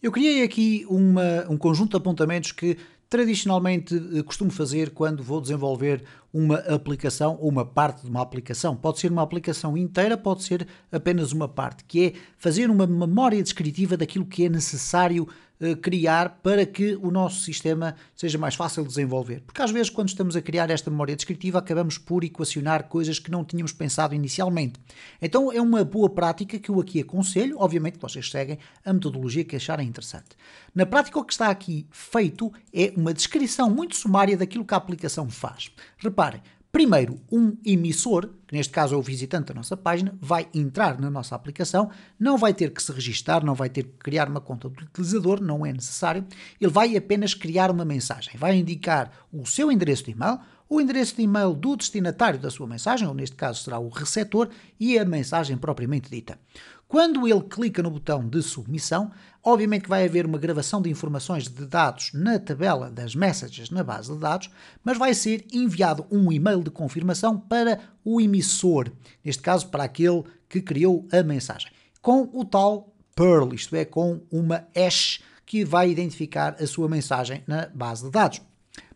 Eu criei aqui uma, um conjunto de apontamentos que tradicionalmente eh, costumo fazer quando vou desenvolver uma aplicação ou uma parte de uma aplicação. Pode ser uma aplicação inteira, pode ser apenas uma parte, que é fazer uma memória descritiva daquilo que é necessário eh, criar para que o nosso sistema seja mais fácil de desenvolver. Porque às vezes, quando estamos a criar esta memória descritiva, acabamos por equacionar coisas que não tínhamos pensado inicialmente. Então, é uma boa prática que eu aqui aconselho. Obviamente, vocês seguem a metodologia que acharem interessante. Na prática, o que está aqui feito é uma descrição muito sumária daquilo que a aplicação faz. Reparem, Primeiro, um emissor, que neste caso é o visitante da nossa página, vai entrar na nossa aplicação, não vai ter que se registar, não vai ter que criar uma conta do utilizador, não é necessário. Ele vai apenas criar uma mensagem, vai indicar o seu endereço de e-mail, o endereço de e-mail do destinatário da sua mensagem, ou neste caso será o receptor, e a mensagem propriamente dita. Quando ele clica no botão de submissão, obviamente que vai haver uma gravação de informações de dados na tabela das messages na base de dados, mas vai ser enviado um e-mail de confirmação para o emissor, neste caso para aquele que criou a mensagem, com o tal Perl, isto é, com uma hash que vai identificar a sua mensagem na base de dados.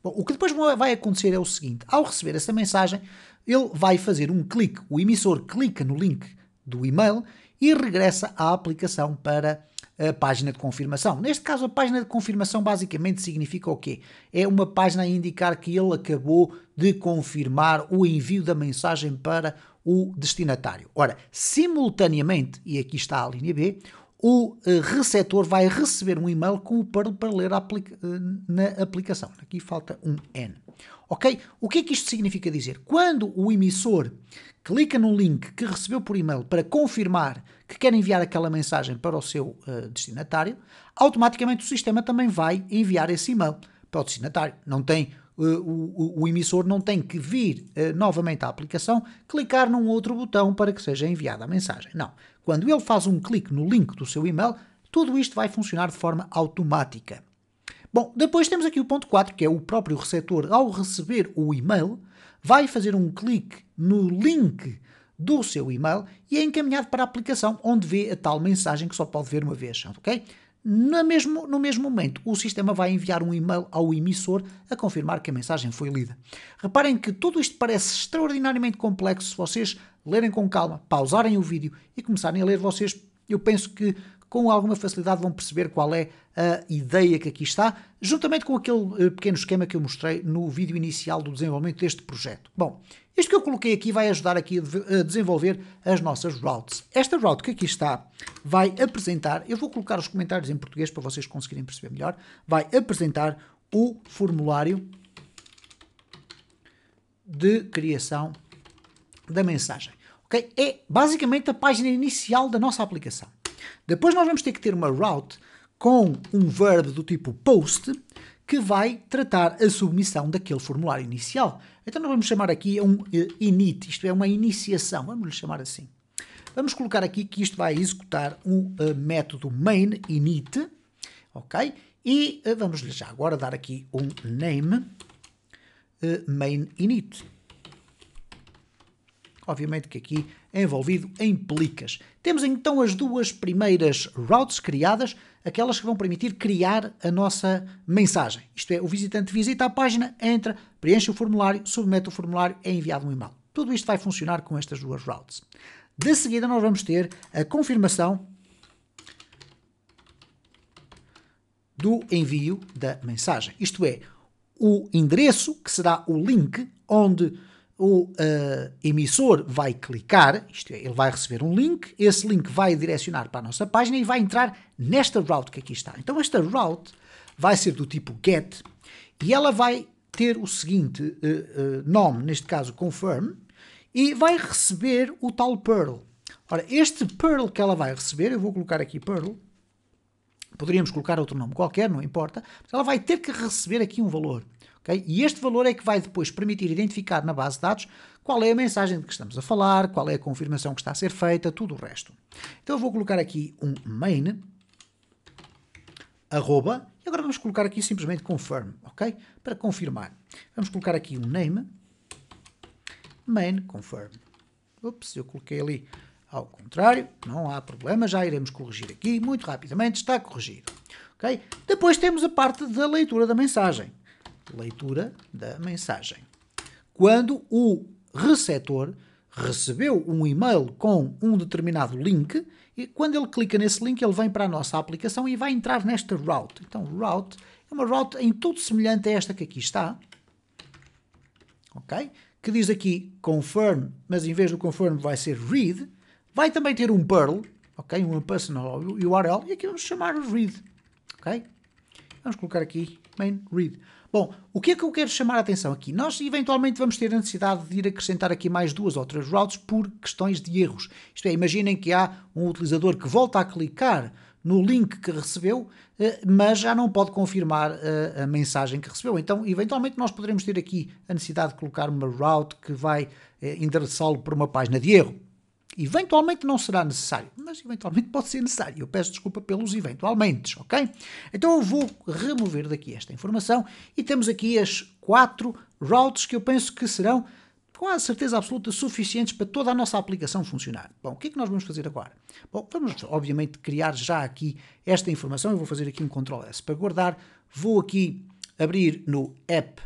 Bom, o que depois vai acontecer é o seguinte: ao receber essa mensagem, ele vai fazer um clique, o emissor clica no link do e-mail e regressa à aplicação para a página de confirmação. Neste caso, a página de confirmação basicamente significa o quê? É uma página a indicar que ele acabou de confirmar o envio da mensagem para o destinatário. Ora, simultaneamente, e aqui está a linha B, o eh, receptor vai receber um e-mail com o pardo para ler aplica eh, na aplicação. Aqui falta um N. Ok? O que é que isto significa dizer? Quando o emissor clica no link que recebeu por e-mail para confirmar que quer enviar aquela mensagem para o seu uh, destinatário, automaticamente o sistema também vai enviar esse e-mail para o destinatário. Não tem eh, o, o, emissor não tem que vir eh, novamente à aplicação, clicar num outro botão para que seja enviada a mensagem. Não. Quando ele faz um clique no link do seu e-mail, tudo isto vai funcionar de forma automática. Bom, depois temos aqui o ponto 4, que é o próprio receptor, ao receber o e-mail, vai fazer um clique no link do seu e-mail e é encaminhado para a aplicação onde vê a tal mensagem que só pode ver uma vez, ok? No mesmo, no mesmo momento, o sistema vai enviar um e-mail ao emissor a confirmar que a mensagem foi lida. Reparem que tudo isto parece extraordinariamente complexo se vocês lerem com calma, pausarem o vídeo e começarem a ler vocês. Eu penso que com alguma facilidade vão perceber qual é a ideia que aqui está, juntamente com aquele eh, pequeno esquema que eu mostrei no vídeo inicial do desenvolvimento deste projeto. Bom, isto que eu coloquei aqui vai ajudar aqui a desenvolver as nossas routes. Esta route que aqui está vai apresentar, eu vou colocar os comentários em português para vocês conseguirem perceber melhor, vai apresentar o formulário de criação da mensagem. Okay? É basicamente a página inicial da nossa aplicação. Depois nós vamos ter que ter uma route com um verb do tipo post que vai tratar a submissão daquele formulário inicial. Então nós vamos chamar aqui um eh, init, isto é uma iniciação, vamos lhe chamar assim. Vamos colocar aqui que isto vai executar um uh, eh, método main init, ok? E uh, eh, vamos lhe já agora dar aqui um name main init. Obviamente que aqui é envolvido em plicas. Temos então as duas primeiras routes criadas, aquelas que vão permitir criar a nossa mensagem. Isto é, o visitante visita a página, entra, preenche o formulário, submete o formulário, é enviado um e-mail. Tudo isto vai funcionar com estas duas routes. De seguida, nós vamos ter a confirmação do envio da mensagem. Isto é, o endereço, que será o link onde o uh, emissor vai clicar, isto é, ele vai receber um link, esse link vai direcionar para a nossa página e vai entrar nesta route que aqui está. Então esta route vai ser do tipo get e ela vai ter o seguinte uh, uh, nome, neste caso confirm, e vai receber o tal Perl. Ora, este Perl que ela vai receber, eu vou colocar aqui Perl, poderíamos colocar outro nome qualquer, não importa, mas ela vai ter que receber aqui um valor. Okay? E este valor é que vai depois permitir identificar na base de dados qual é a mensagem de que estamos a falar, qual é a confirmação que está a ser feita, tudo o resto. Então eu vou colocar aqui um main, arroba, e agora vamos colocar aqui simplesmente confirm, ok? Para confirmar. Vamos colocar aqui um name, main confirm. Ups, eu coloquei ali ao contrário, não há problema, já iremos corrigir aqui, muito rapidamente está corrigido. Okay? Depois temos a parte da leitura da mensagem leitura da mensagem. Quando o receptor recebeu um e-mail com um determinado link, e quando ele clica nesse link, ele vem para a nossa aplicação e vai entrar nesta route. Então, route é uma route em tudo semelhante a esta que aqui está. Ok? Que diz aqui confirm, mas em vez do confirm vai ser read. Vai também ter um perl, ok? Uma personal URL, e aqui vamos chamar read, ok? Vamos colocar aqui main read. Bom, o que é que eu quero chamar a atenção aqui? Nós eventualmente vamos ter a necessidade de ir acrescentar aqui mais duas ou três routes por questões de erros. Isto é, imaginem que há um utilizador que volta a clicar no link que recebeu, eh, mas já não pode confirmar eh, a, mensagem que recebeu. Então, eventualmente, nós poderemos ter aqui a necessidade de colocar uma route que vai eh, endereçá-lo para uma página de erro. Eventualmente não será necessário, mas eventualmente pode ser necessário. Eu peço desculpa pelos eventualmente, ok? Então eu vou remover daqui esta informação e temos aqui as quatro routes que eu penso que serão com a certeza absoluta suficientes para toda a nossa aplicação funcionar. Bom, o que é que nós vamos fazer agora? Bom, vamos obviamente criar já aqui esta informação. Eu vou fazer aqui um Ctrl S para guardar. Vou aqui abrir no app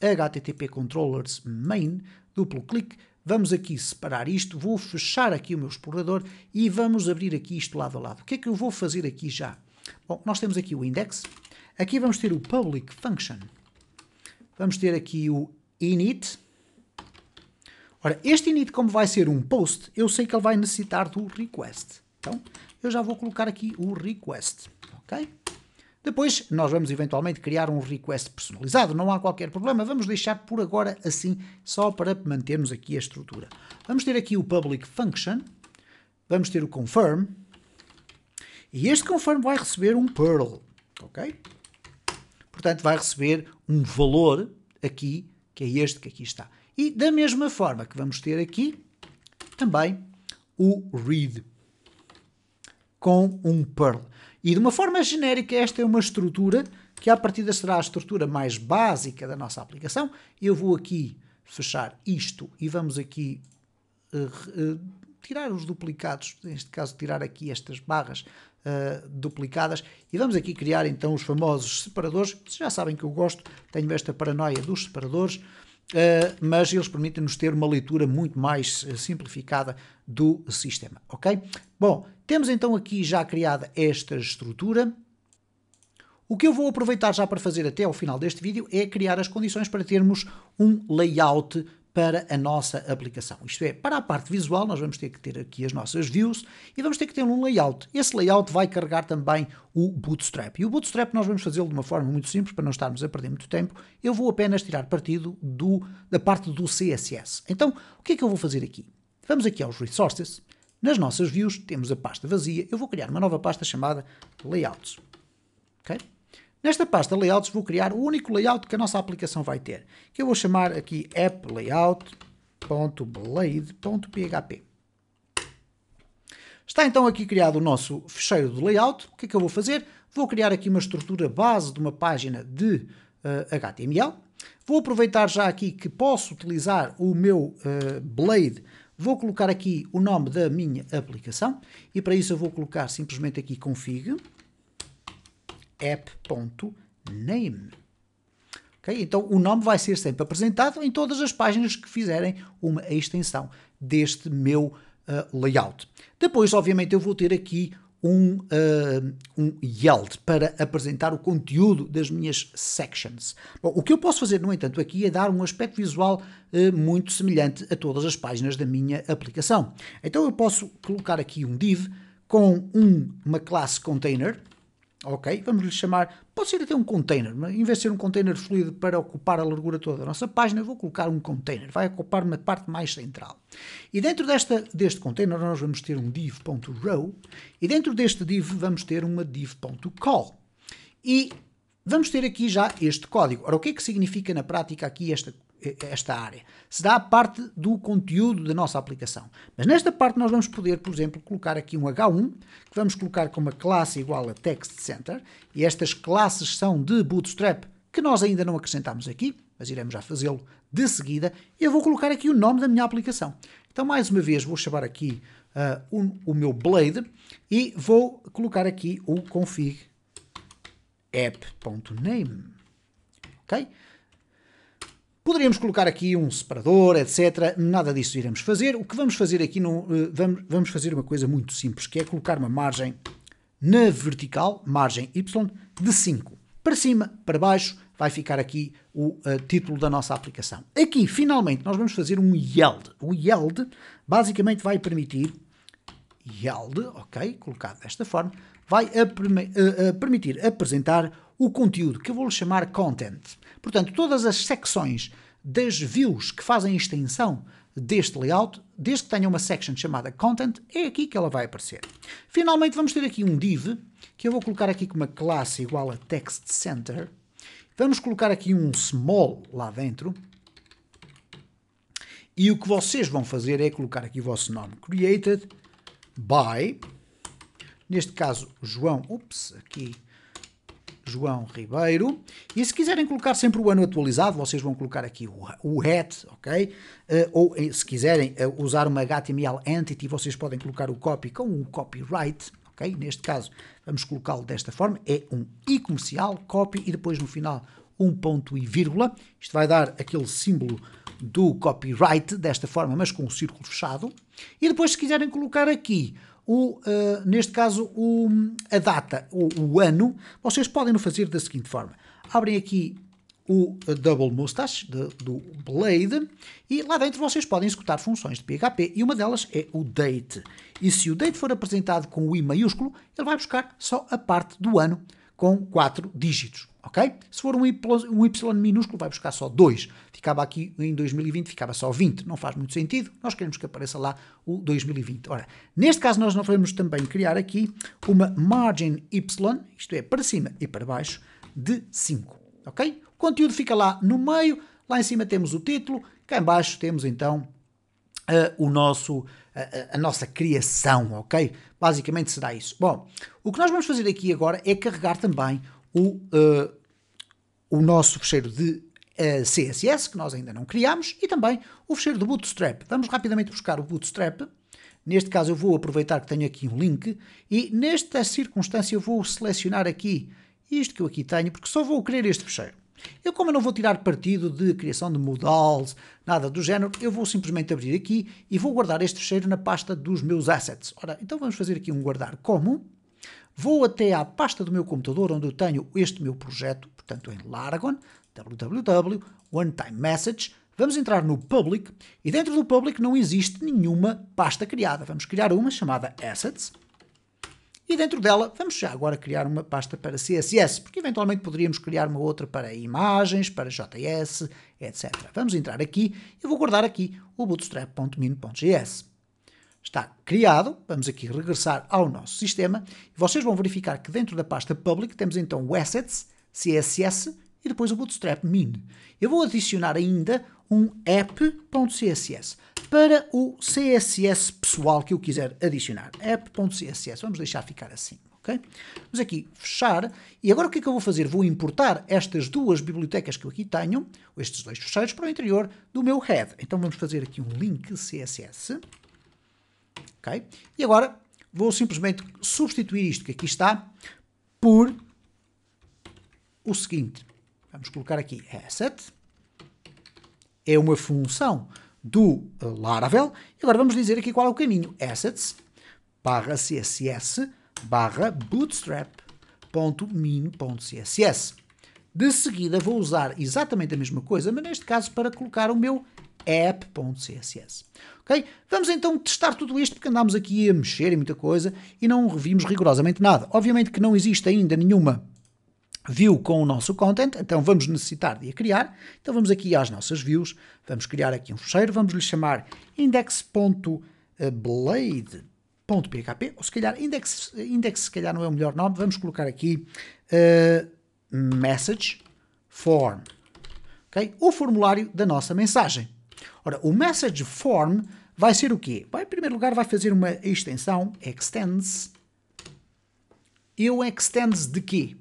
http controllers main, duplo clique, Vamos aqui separar isto, vou fechar aqui o meu explorador e vamos abrir aqui isto lado a lado. O que é que eu vou fazer aqui já? Bom, nós temos aqui o index, aqui vamos ter o public function, vamos ter aqui o init. Ora, este init, como vai ser um post, eu sei que ele vai necessitar do request. Então, eu já vou colocar aqui o request, ok? Depois, nós vamos eventualmente criar um request personalizado, não há qualquer problema, vamos deixar por agora assim, só para mantermos aqui a estrutura. Vamos ter aqui o public function, vamos ter o confirm, e este confirm vai receber um Perl, ok? Portanto, vai receber um valor aqui, que é este que aqui está. E da mesma forma que vamos ter aqui, também o read com um Perl. E de uma forma genérica, esta é uma estrutura que, à partida, será a estrutura mais básica da nossa aplicação. Eu vou aqui fechar isto e vamos aqui uh, uh, tirar os duplicados, neste caso, tirar aqui estas barras uh, duplicadas. E vamos aqui criar, então, os famosos separadores. Vocês já sabem que eu gosto, tenho esta paranoia dos separadores. Uh, mas eles permitem-nos ter uma leitura muito mais eh, simplificada do sistema, ok? Bom, temos então aqui já criada esta estrutura. O que eu vou aproveitar já para fazer até ao final deste vídeo é criar as condições para termos um layout para a nossa aplicação. Isto é, para a parte visual, nós vamos ter que ter aqui as nossas views e vamos ter que ter um layout. Esse layout vai carregar também o Bootstrap. E o Bootstrap nós vamos fazê-lo de uma forma muito simples, para não estarmos a perder muito tempo. Eu vou apenas tirar partido do, da parte do CSS. Então, o que é que eu vou fazer aqui? Vamos aqui aos Resources. Nas nossas views temos a pasta vazia. Eu vou criar uma nova pasta chamada Layouts. ok? Nesta pasta layouts vou criar o único layout que a nossa aplicação vai ter, que eu vou chamar aqui applAyout.blade.php. Está então aqui criado o nosso fecheiro de layout. O que é que eu vou fazer? Vou criar aqui uma estrutura base de uma página de uh, eh, HTML. Vou aproveitar já aqui que posso utilizar o meu uh, Blade. Vou colocar aqui o nome da minha aplicação e para isso eu vou colocar simplesmente aqui config app.name. Okay? Então o nome vai ser sempre apresentado em todas as páginas que fizerem uma extensão deste meu uh, layout. Depois, obviamente, eu vou ter aqui um, uh, um yield para apresentar o conteúdo das minhas sections. Bom, o que eu posso fazer, no entanto, aqui é dar um aspecto visual uh, muito semelhante a todas as páginas da minha aplicação. Então eu posso colocar aqui um div com um, uma classe container, ok, vamos lhe chamar, pode ser até um container, mas em vez de ser um container fluido para ocupar a largura toda da nossa página, vou colocar um container, vai ocupar uma parte mais central. E dentro desta, deste container nós vamos ter um div.row e dentro deste div vamos ter uma div.call. E vamos ter aqui já este código. Ora, o que é que significa na prática aqui esta eh, eh, esta área. Será a parte do conteúdo da nossa aplicação. Mas nesta parte nós vamos poder, por exemplo, colocar aqui um H1, que vamos colocar com uma classe igual a Text Center, e estas classes são de Bootstrap, que nós ainda não acrescentamos aqui, mas iremos já fazê-lo de seguida. Eu vou colocar aqui o nome da minha aplicação. Então, mais uma vez, vou chamar aqui uh, um, o meu Blade e vou colocar aqui o config app.name. Ok? Poderíamos colocar aqui um separador, etc. Nada disso iremos fazer. O que vamos fazer aqui, no, eh, vamos, vamos fazer uma coisa muito simples, que é colocar uma margem na vertical, margem Y, de 5. Para cima, para baixo, vai ficar aqui o uh, título da nossa aplicação. Aqui, finalmente, nós vamos fazer um yield. O yield basicamente vai permitir, yield, ok, colocado desta forma, vai a, a, a permitir apresentar o conteúdo, que eu vou chamar content. Portanto, todas as secções das views que fazem extensão deste layout, desde que tenha uma section chamada Content, é aqui que ela vai aparecer. Finalmente vamos ter aqui um div, que eu vou colocar aqui com uma classe igual a Text Center. Vamos colocar aqui um small lá dentro. E o que vocês vão fazer é colocar aqui o vosso nome, created by, neste caso João, ups, aqui João Ribeiro. E se quiserem colocar sempre o ano atualizado, vocês vão colocar aqui o, hat, ok? Uh, ou eh, se quiserem uh, usar uma HTML entity, vocês podem colocar o copy com o copyright, ok? Neste caso, vamos colocá-lo desta forma, é um i comercial, copy e depois no final um ponto e vírgula. Isto vai dar aquele símbolo do copyright desta forma, mas com o um círculo fechado. E depois se quiserem colocar aqui o, uh, neste caso, o, a data, o, o ano, vocês podem o fazer da seguinte forma. Abrem aqui o eh, Double Mustache de, do Blade e lá dentro vocês podem executar funções de PHP e uma delas é o date. E se o date for apresentado com o i maiúsculo, ele vai buscar só a parte do ano com 4 dígitos, ok? Se for um y, um y minúsculo, vai buscar só 2. Ficava aqui em 2020, ficava só 20. Não faz muito sentido. Nós queremos que apareça lá o 2020. Ora, neste caso nós não vamos também criar aqui uma margin y, isto é, para cima e para baixo, de 5, ok? O conteúdo fica lá no meio, lá em cima temos o título, cá em baixo temos então uh, o nosso a, a, nossa criação, ok? Basicamente será isso. Bom, o que nós vamos fazer aqui agora é carregar também o, uh, o nosso fecheiro de uh, eh, CSS, que nós ainda não criámos, e também o fecheiro do Bootstrap. Vamos rapidamente buscar o Bootstrap. Neste caso eu vou aproveitar que tenho aqui um link e nesta circunstância eu vou selecionar aqui isto que eu aqui tenho, porque só vou querer este fecheiro. Eu, como eu não vou tirar partido de criação de modals, nada do género, eu vou simplesmente abrir aqui e vou guardar este fecheiro na pasta dos meus assets. Ora, então vamos fazer aqui um guardar como. Vou até à pasta do meu computador onde eu tenho este meu projeto, portanto em Largon, www, one time message. Vamos entrar no public e dentro do public não existe nenhuma pasta criada. Vamos criar uma chamada assets e dentro dela vamos já agora criar uma pasta para CSS, porque eventualmente poderíamos criar uma outra para imagens, para JS, etc. Vamos entrar aqui e vou guardar aqui o bootstrap.min.js. Está criado, vamos aqui regressar ao nosso sistema e vocês vão verificar que dentro da pasta public temos então o assets, CSS e depois o bootstrap min. Eu vou adicionar ainda um app.css para o CSS pessoal que eu quiser adicionar. app.css, vamos deixar ficar assim. ok? Vamos aqui fechar, e agora o que é que eu vou fazer? Vou importar estas duas bibliotecas que eu aqui tenho, estes dois fecheiros, para o interior do meu head. Então vamos fazer aqui um link CSS, ok? E agora vou simplesmente substituir isto que aqui está por o seguinte. Vamos colocar aqui asset, é uma função do eh, Laravel. E agora vamos dizer aqui qual é o caminho. Assets, barra CSS, barra bootstrap.min.css. De seguida vou usar exatamente a mesma coisa, mas neste caso para colocar o meu app.css. Ok? Vamos então testar tudo isto, porque andámos aqui a mexer em muita coisa e não revimos rigorosamente nada. Obviamente que não existe ainda nenhuma view com o nosso content, então vamos necessitar de a criar, então vamos aqui às nossas views, vamos criar aqui um fecheiro, vamos lhe chamar index.blade.php, ou se calhar, index, index se calhar não é o melhor nome, vamos colocar aqui uh, message form, okay? o formulário da nossa mensagem. Ora, o message form vai ser o quê? Vai, em primeiro lugar, vai fazer uma extensão, extends, e o extends de quê?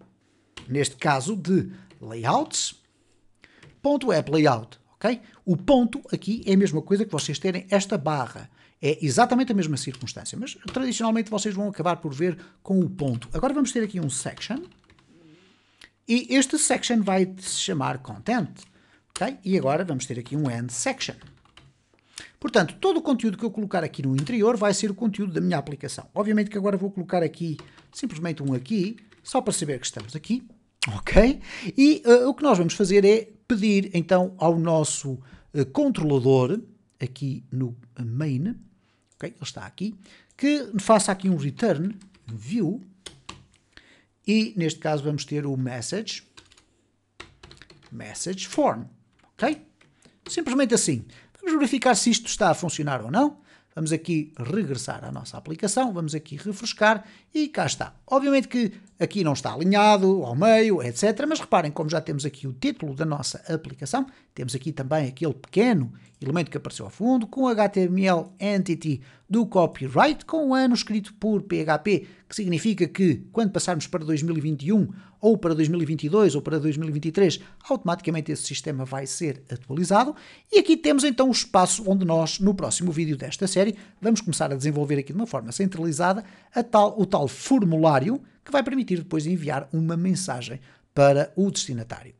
neste caso de layouts, ponto app layout, ok? O ponto aqui é a mesma coisa que vocês terem esta barra. É exatamente a mesma circunstância, mas tradicionalmente vocês vão acabar por ver com o ponto. Agora vamos ter aqui um section e este section vai se chamar content, ok? E agora vamos ter aqui um end section. Portanto, todo o conteúdo que eu colocar aqui no interior vai ser o conteúdo da minha aplicação. Obviamente que agora vou colocar aqui simplesmente um aqui, só para saber que estamos aqui. Ok? E uh, o que nós vamos fazer é pedir então ao nosso uh, controlador, aqui no main, ok? Ele está aqui, que faça aqui um return view e neste caso vamos ter o message message form, ok? Simplesmente assim. Vamos verificar se isto está a funcionar ou não. Vamos aqui regressar à nossa aplicação, vamos aqui refrescar e cá está. Obviamente que aqui não está alinhado ao meio, etc. Mas reparem, como já temos aqui o título da nossa aplicação, temos aqui também aquele pequeno elemento que apareceu ao fundo, com o HTML Entity do copyright, com o ano escrito por PHP, que significa que, quando passarmos para 2021, ou para 2022 ou para 2023, automaticamente esse sistema vai ser atualizado. E aqui temos então o espaço onde nós, no próximo vídeo desta série, vamos começar a desenvolver aqui de uma forma centralizada tal, o tal formulário que vai permitir depois enviar uma mensagem para o destinatário.